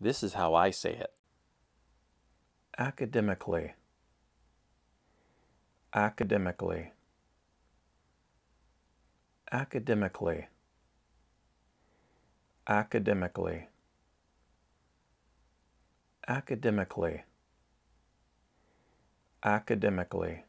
This is how I say it. Academically. Academically. Academically. Academically. Academically. Academically.